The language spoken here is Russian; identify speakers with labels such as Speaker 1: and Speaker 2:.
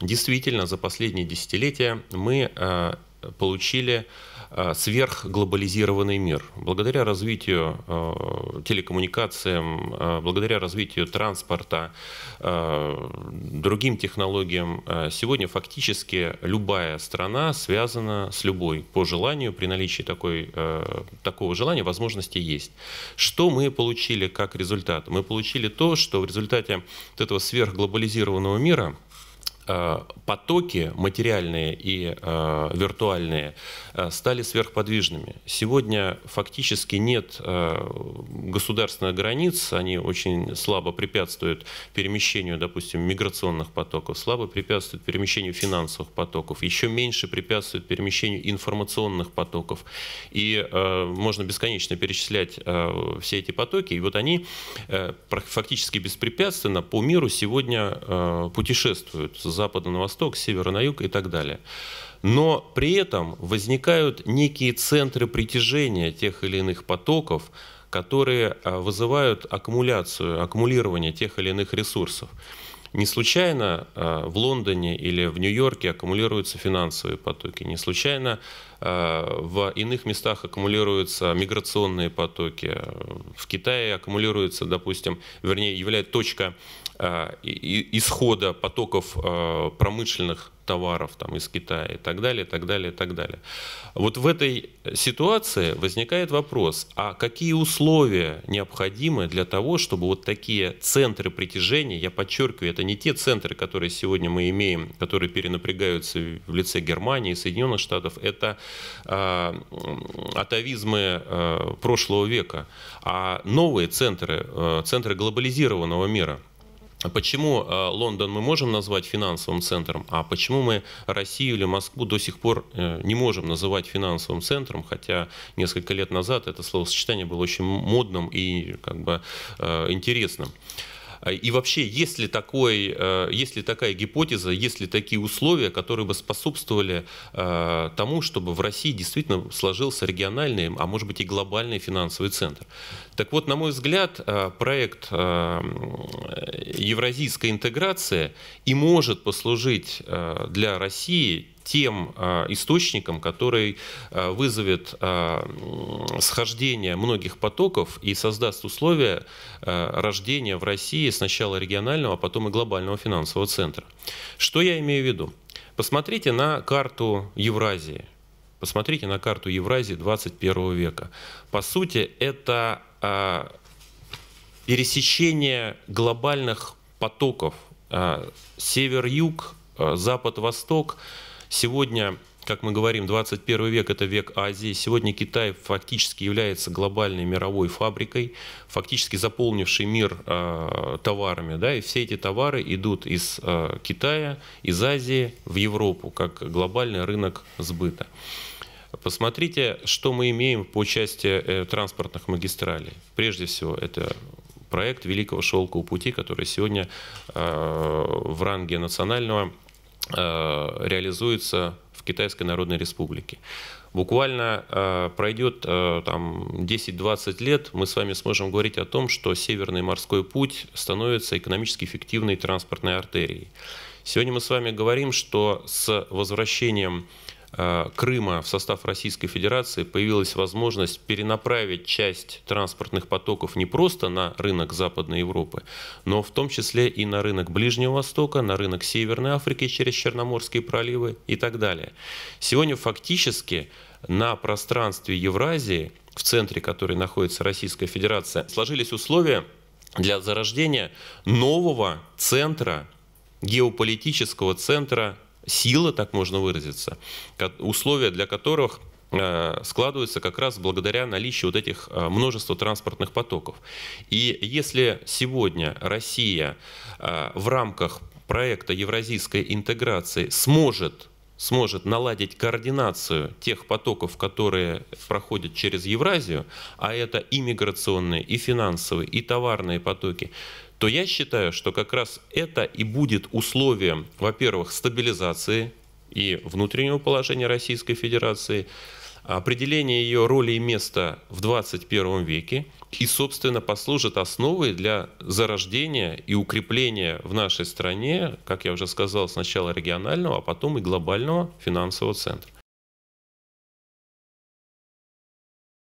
Speaker 1: Действительно, за последние десятилетия мы э, получили э, сверхглобализированный мир. Благодаря развитию э, телекоммуникациям, э, благодаря развитию транспорта, э, другим технологиям, э, сегодня фактически любая страна связана с любой. По желанию, при наличии такой, такого желания, возможности есть. Что мы получили как результат? Мы получили то, что в результате вот этого сверхглобализированного мира – Э, потоки материальные и э, виртуальные э, стали сверхподвижными. Сегодня фактически нет государственных границ, они очень слабо препятствуют перемещению, допустим, миграционных потоков, слабо препятствуют перемещению финансовых потоков, еще меньше препятствуют перемещению информационных потоков. И можно бесконечно перечислять все эти потоки, и вот они фактически беспрепятственно по миру сегодня э, путешествуют запада на восток, с севера на юг и так далее. Но при этом возникают некие центры притяжения тех или иных потоков, которые э, вызывают аккумуляцию, аккумулирование тех или иных ресурсов. Не случайно э, в Лондоне или в Нью-Йорке аккумулируются финансовые потоки, не случайно э, в иных местах аккумулируются миграционные потоки, в Китае аккумулируется, допустим, вернее, является точка Э, исхода потоков э, промышленных товаров там, из Китая и так далее, и так далее, и так далее. Вот в этой ситуации возникает вопрос, а какие условия необходимы для того, чтобы вот такие центры притяжения, я подчеркиваю, это не те центры, которые сегодня мы имеем, которые перенапрягаются в лице Германии и Соединенных Штатов, это э, атовизмы э, прошлого века, а новые центры, э, центры глобализированного мира – а почему э, Лондон мы можем назвать финансовым центром, а почему мы Россию или Москву до сих пор э, не можем называть финансовым центром, хотя несколько лет назад это словосочетание было очень модным и как бы э, интересным. А, и вообще, есть ли, такой, э, есть ли такая гипотеза, есть ли такие условия, которые бы способствовали э, тому, чтобы в России действительно сложился региональный, а может быть и глобальный финансовый центр? Так вот, на мой взгляд, э, проект евразийской интеграции и может послужить для России тем э, источником, который э, вызовет э, схождение многих потоков и создаст условия рождения в России сначала регионального, а потом и глобального финансового центра. Что я имею в виду? Посмотрите на карту Евразии. Посмотрите на карту Евразии 21 века. По сути, это пересечение глобальных потоков. Север-юг, запад-восток. Сегодня как мы говорим, 21 век – это век Азии. Сегодня Китай фактически является глобальной мировой фабрикой, фактически заполнившей мир э, товарами. Да, и все эти товары идут из э, Китая, из Азии в Европу, как глобальный рынок сбыта. Посмотрите, что мы имеем по части э, транспортных магистралей. Прежде всего, это проект Великого Шелкового Пути, который сегодня э, в ранге национального Э, реализуется в Китайской Народной Республике. Буквально э, пройдет э, там 10-20 лет, мы с вами сможем говорить о том, что Северный морской путь становится экономически эффективной транспортной артерией. Сегодня мы с вами говорим, что с возвращением Э, Крыма в состав Российской Федерации появилась возможность перенаправить часть транспортных потоков не просто на рынок Западной Европы, но в том числе и на рынок Ближнего Востока, на рынок Северной Африки через Черноморские проливы и так далее. Сегодня фактически на пространстве Евразии, в центре которой находится Российская Федерация, сложились условия для зарождения нового центра геополитического центра сила, так можно выразиться, условия для которых э, складываются как раз благодаря наличию вот этих э, множества транспортных потоков. И если сегодня Россия э, в рамках проекта евразийской интеграции сможет сможет наладить координацию тех потоков, которые проходят через Евразию, а это и миграционные, и финансовые, и товарные потоки, то я считаю, что как раз это и будет условием, во-первых, стабилизации и внутреннего положения Российской Федерации, определение ее роли и места в 21 веке и, собственно, послужит основой для зарождения и укрепления в нашей стране, как я уже сказал, сначала регионального, а потом и глобального финансового центра.